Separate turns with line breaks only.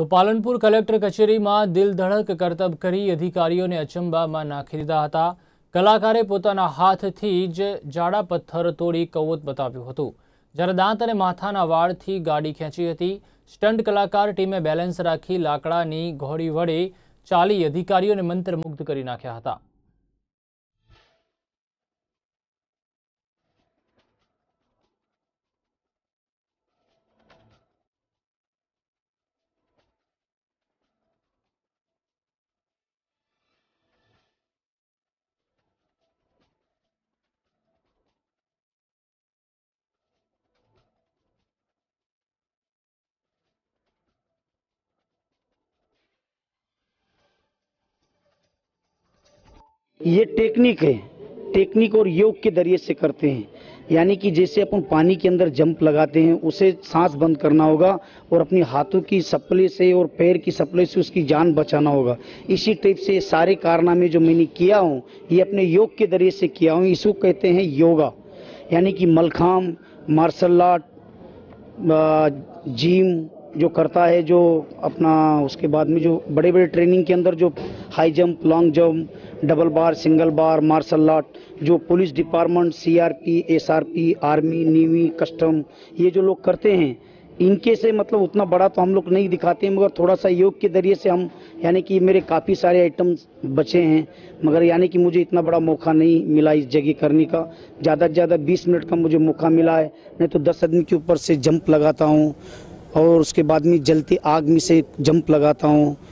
તો પાલનપુર કલેક્ટર કચેરીમાં દિલધડક કરતબ કરી અધિકારીઓને અચંબામાં નાખી દીધા હતા કલાકારે પોતાના હાથથી જ જાડા પથ્થર તોડી કૌવત બતાવ્યું હતું જ્યારે દાંત અને માથાના વાળથી ગાડી ખેંચી હતી સ્ટન્ટ કલાકાર ટીમે બેલેન્સ રાખી લાકડાની ઘોડી વડે ચાલી અધિકારીઓને મંત્રમુગ્ધ કરી નાખ્યા હતા
ये टेक्निक है टेक्निक और योग के जरिए से करते हैं यानी कि जैसे अपन पानी के अंदर जंप लगाते हैं उसे सांस बंद करना होगा और अपने हाथों की सप्ले से और पैर की सप्ले से उसकी जान बचाना होगा इसी टाइप से सारे कारनामे जो मैंने किया हूँ ये अपने योग के जरिए से किया हूँ इसको कहते हैं योगा यानी कि मलखाम मार्शल आर्ट जिम जो करता है जो अपना उसके बाद में जो बड़े बड़े ट्रेनिंग के अंदर जो high jump long jump double bar single bar martial art जो police department CRP SRP army navy custom ये जो लोग करते हैं इनके से मतलब उतना बड़ा तो हम लोग नहीं दिखाते हैं मगर थोड़ा सा योग के जरिए से हम यानी कि मेरे काफ़ी सारे आइटम्स बचे हैं मगर यानी कि मुझे इतना बड़ा मौका नहीं मिला इस जगह करने का ज़्यादा से ज़्यादा 20 मिनट का मुझे मौका मिला है नहीं तो 10 आदमी के ऊपर से जंप लगाता हूँ और उसके बाद में जलती आग में से जंप लगाता हूँ